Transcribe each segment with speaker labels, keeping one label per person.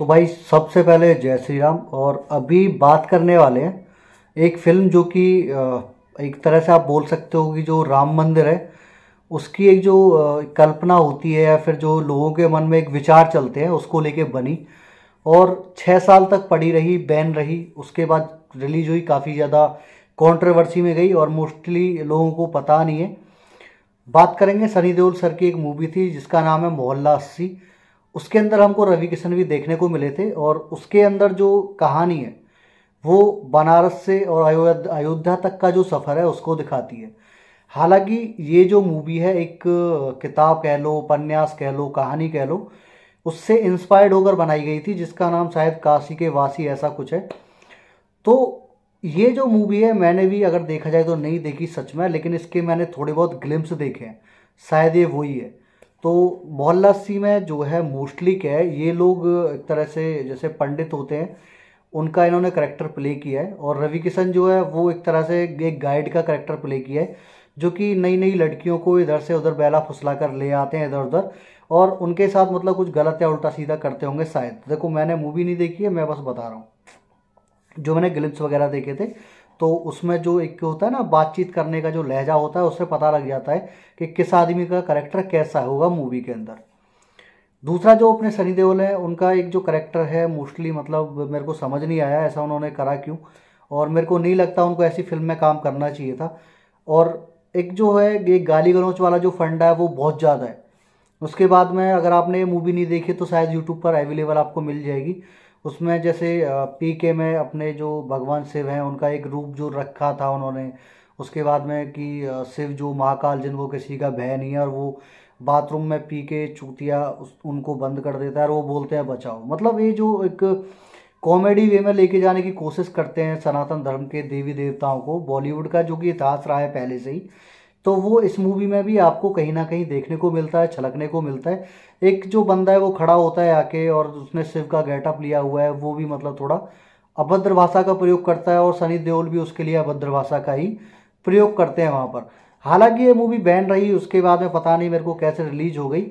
Speaker 1: तो भाई सबसे पहले जय श्री राम और अभी बात करने वाले हैं एक फिल्म जो कि एक तरह से आप बोल सकते हो कि जो राम मंदिर है उसकी एक जो कल्पना होती है या फिर जो लोगों के मन में एक विचार चलते हैं उसको लेके बनी और छः साल तक पड़ी रही बैन रही उसके बाद रिलीज हुई काफ़ी ज़्यादा कंट्रोवर्सी में गई और मोस्टली लोगों को पता नहीं है बात करेंगे सनी देओल सर की एक मूवी थी जिसका नाम है मोहल्ला अस्सी उसके अंदर हमको रवि किशन भी देखने को मिले थे और उसके अंदर जो कहानी है वो बनारस से और अयोध्या तक का जो सफ़र है उसको दिखाती है हालांकि ये जो मूवी है एक किताब कह लो उपन्यास कह लो कहानी कह लो उससे इंस्पायर्ड होकर बनाई गई थी जिसका नाम शायद काशी के वासी ऐसा कुछ है तो ये जो मूवी है मैंने भी अगर देखा जाए तो नहीं देखी सच में लेकिन इसके मैंने थोड़े बहुत ग्लिम्स देखे हैं शायद ये वही है तो मोहल्ला सी में जो है मोस्टली क्या है ये लोग एक तरह से जैसे पंडित होते हैं उनका इन्होंने करेक्टर प्ले किया है और रवि किशन जो है वो एक तरह से एक गाइड का करेक्टर प्ले किया है जो कि नई नई लड़कियों को इधर से उधर बेला फुसला कर ले आते हैं इधर उधर और उनके साथ मतलब कुछ गलत या उल्टा सीधा करते होंगे शायद देखो मैंने मूवी नहीं देखी है मैं बस बता रहा हूँ जो मैंने ग्लिप्स वगैरह देखे थे तो उसमें जो एक होता है ना बातचीत करने का जो लहजा होता है उससे पता लग जाता है कि किस आदमी का करेक्टर कैसा होगा मूवी के अंदर दूसरा जो अपने सनी देओल है उनका एक जो करेक्टर है मोस्टली मतलब मेरे को समझ नहीं आया ऐसा उन्होंने करा क्यों और मेरे को नहीं लगता उनको ऐसी फिल्म में काम करना चाहिए था और एक जो है ये गाली गलोच वाला जो फंड है वो बहुत ज़्यादा है उसके बाद में अगर आपने ये मूवी नहीं देखी तो शायद यूट्यूब पर अवेलेबल आपको मिल जाएगी उसमें जैसे पी के में अपने जो भगवान शिव हैं उनका एक रूप जो रखा था उन्होंने उसके बाद में कि शिव जो महाकाल जिनको किसी का भय नहीं है और वो बाथरूम में पी के चूतिया उनको बंद कर देता है और वो बोलते हैं बचाओ मतलब ये जो एक कॉमेडी वे में लेके जाने की कोशिश करते हैं सनातन धर्म के देवी देवताओं को बॉलीवुड का जो कि इतिहास रहा है पहले से ही तो वो इस मूवी में भी आपको कहीं ना कहीं देखने को मिलता है छलकने को मिलता है एक जो बंदा है वो खड़ा होता है आके और उसने शिव का गेटअप लिया हुआ है वो भी मतलब थोड़ा अभद्र भाषा का प्रयोग करता है और सनी देओल भी उसके लिए अभद्र भाषा का ही प्रयोग करते हैं वहाँ पर हालांकि ये मूवी बैन रही उसके बाद में पता नहीं मेरे को कैसे रिलीज हो गई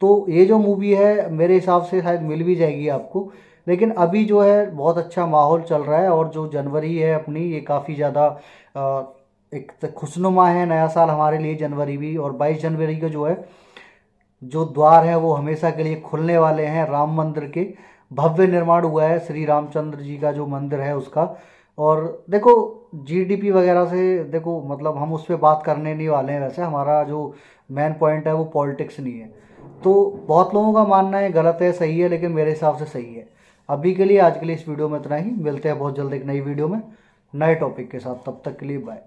Speaker 1: तो ये जो मूवी है मेरे हिसाब से शायद मिल भी जाएगी आपको लेकिन अभी जो है बहुत अच्छा माहौल चल रहा है और जो जनवरी है अपनी ये काफ़ी ज़्यादा एक तो खुशनुमा है नया साल हमारे लिए जनवरी भी और 22 जनवरी का जो है जो द्वार है वो हमेशा के लिए खुलने वाले हैं राम मंदिर के भव्य निर्माण हुआ है श्री रामचंद्र जी का जो मंदिर है उसका और देखो जीडीपी वगैरह से देखो मतलब हम उस पर बात करने नहीं वाले हैं वैसे हमारा जो मेन पॉइंट है वो पॉलिटिक्स नहीं है तो बहुत लोगों का मानना है गलत है सही है लेकिन मेरे हिसाब से सही है अभी के लिए आज के लिए इस वीडियो में इतना ही मिलते हैं बहुत जल्द एक नई वीडियो में नए टॉपिक के साथ तब तक के लिए बाय